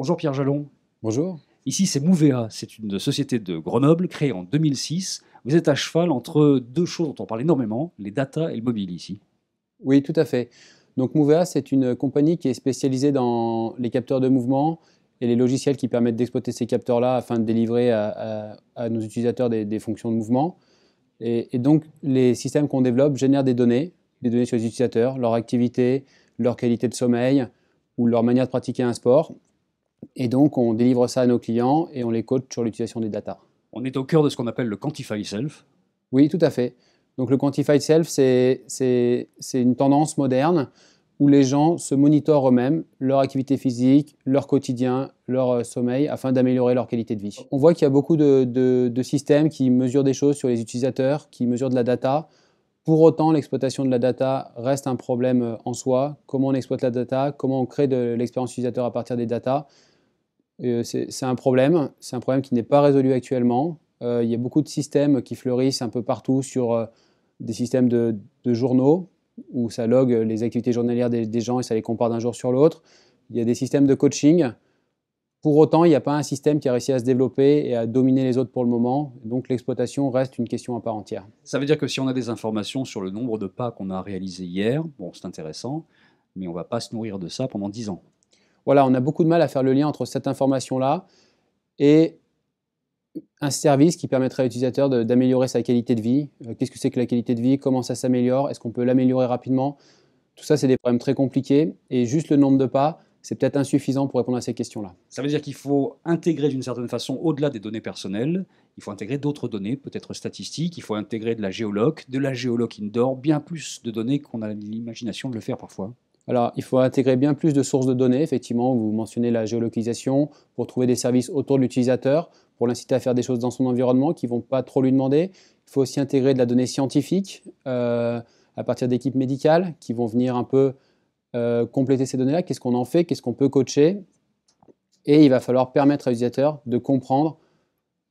Bonjour Pierre Jalon. Bonjour. Ici, c'est Mouvea, c'est une société de Grenoble créée en 2006. Vous êtes à cheval entre deux choses dont on parle énormément, les data et le mobile ici. Oui, tout à fait. Donc Mouvea, c'est une compagnie qui est spécialisée dans les capteurs de mouvement et les logiciels qui permettent d'exploiter ces capteurs-là afin de délivrer à, nos utilisateurs des, fonctions de mouvement. et donc les systèmes qu'on développe génèrent des données, des données sur les utilisateurs, leur activité, leur qualité de sommeil ou leur manière de pratiquer un sport et donc on délivre ça à nos clients et on les coach sur l'utilisation des data. On est au cœur de ce qu'on appelle le Quantify Self. Oui, tout à fait. Donc le quantify Self, c'est une tendance moderne où les gens se monitorent eux-mêmes, leur activité physique, leur quotidien, leur euh, sommeil, afin d'améliorer leur qualité de vie. On voit qu'il y a beaucoup de, de, systèmes qui mesurent des choses sur les utilisateurs, qui mesurent de la data. Pour autant, l'exploitation de la data reste un problème euh, en soi. Comment on exploite la data, comment on crée de l'expérience utilisateur à partir des data, euh, c'est un problème, c'est un problème qui n'est pas résolu actuellement. Euh, il y a beaucoup de systèmes qui fleurissent un peu partout sur euh, des systèmes de, journaux où ça log les activités journalières des, gens et ça les compare d'un jour sur l'autre. Il y a des systèmes de coaching. Pour autant, il n'y a pas un système qui a réussi à se développer et à dominer les autres pour le moment. Donc l'exploitation reste une question à part entière. Ça veut dire que si on a des informations sur le nombre de pas qu'on a réalisé hier, bon, c'est intéressant, mais on ne va pas se nourrir de ça pendant dix ans voilà, on a beaucoup de mal à faire le lien entre cette information-là et un service qui permettrait à l'utilisateur d'améliorer sa qualité de vie. Euh, qu'est-ce que c'est que la qualité de vie Comment ça s'améliore Est-ce qu'on peut l'améliorer rapidement Tout ça, c'est des problèmes très compliqués et juste le nombre de pas, c'est peut-être insuffisant pour répondre à ces questions-là. Ça veut dire qu'il faut intégrer d'une certaine façon, au-delà des données personnelles, il faut intégrer d'autres données, peut-être statistiques, il faut intégrer de la géoloc, de la géoloc indoor, bien plus de données qu'on a l'imagination de le faire parfois. Alors, il faut intégrer bien plus de sources de données. Effectivement, vous mentionnez la géolocalisation pour trouver des services autour de l'utilisateur, pour l'inciter à faire des choses dans son environnement qui ne vont pas trop lui demander. Il faut aussi intégrer de la donnée scientifique euh, à partir d'équipes médicales qui vont venir un peu euh, compléter ces données-là. Qu'est-ce qu'on en fait Qu'est-ce qu'on peut coacher Et il va falloir permettre à l'utilisateur de comprendre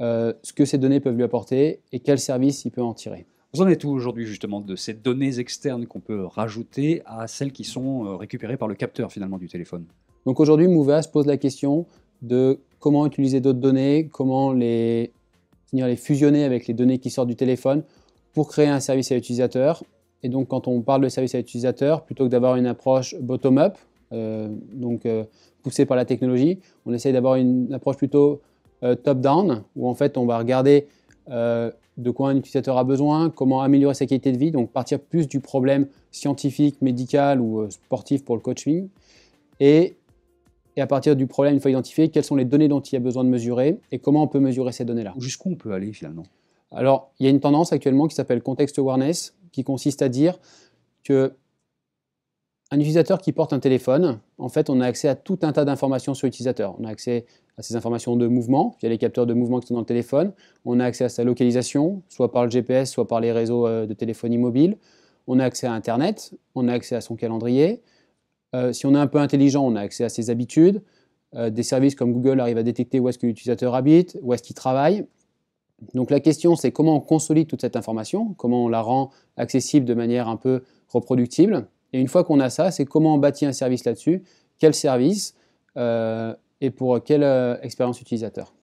euh, ce que ces données peuvent lui apporter et quel service il peut en tirer. Vous en êtes où aujourd'hui justement de ces données externes qu'on peut rajouter à celles qui sont euh, récupérées par le capteur finalement du téléphone Donc aujourd'hui, mouva se pose la question de comment utiliser d'autres données, comment les, fusionner avec les données qui sortent du téléphone pour créer un service à l'utilisateur. Et donc quand on parle de service à l'utilisateur, plutôt que d'avoir une approche bottom-up, euh, donc euh, poussée par la technologie, on essaie d'avoir une approche plutôt top-down, où en fait on va regarder euh, de quoi un utilisateur a besoin, comment améliorer sa qualité de vie, donc partir plus du problème scientifique, médical ou euh, sportif pour le coaching, et, et à partir du problème, une fois identifié, quelles sont les données dont il y a besoin de mesurer et comment on peut mesurer ces données-là. Jusqu'où on peut aller finalement Alors, il y a une tendance actuellement qui s'appelle context awareness, qui consiste à dire que un utilisateur qui porte un téléphone, en fait, on a accès à tout un tas d'informations sur l'utilisateur. On a accès à ses informations de mouvement, via les capteurs de mouvement qui sont dans le téléphone. On a accès à sa localisation, soit par le GPS, soit par les réseaux euh, de téléphonie mobile. On a accès à Internet, on a accès à son calendrier. Euh, si on est un peu intelligent, on a accès à ses habitudes. Euh, des services comme Google arrivent à détecter où est-ce que l'utilisateur habite, où est-ce qu'il travaille. Donc la question, c'est comment on consolide toute cette information, comment on la rend accessible de manière un peu reproductible. Et une fois qu'on a ça, c'est comment on bâtit un service là-dessus, quel service euh, et pour quelle euh, expérience utilisateur.